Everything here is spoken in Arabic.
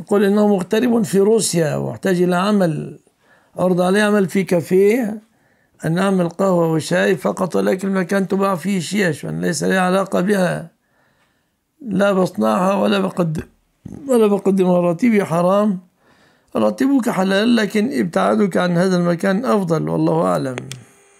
يقول إنه مغترب في روسيا واحتاج إلى عمل ارضى عليه عمل في كافيه أن أعمل قهوة وشاي فقط ولكن المكان تباع فيه شيش ليس لي علاقة بها لا بصنعها ولا بقدم ولا بقدمها راتبي حرام راتبك حلال لكن ابتعادك عن هذا المكان أفضل والله أعلم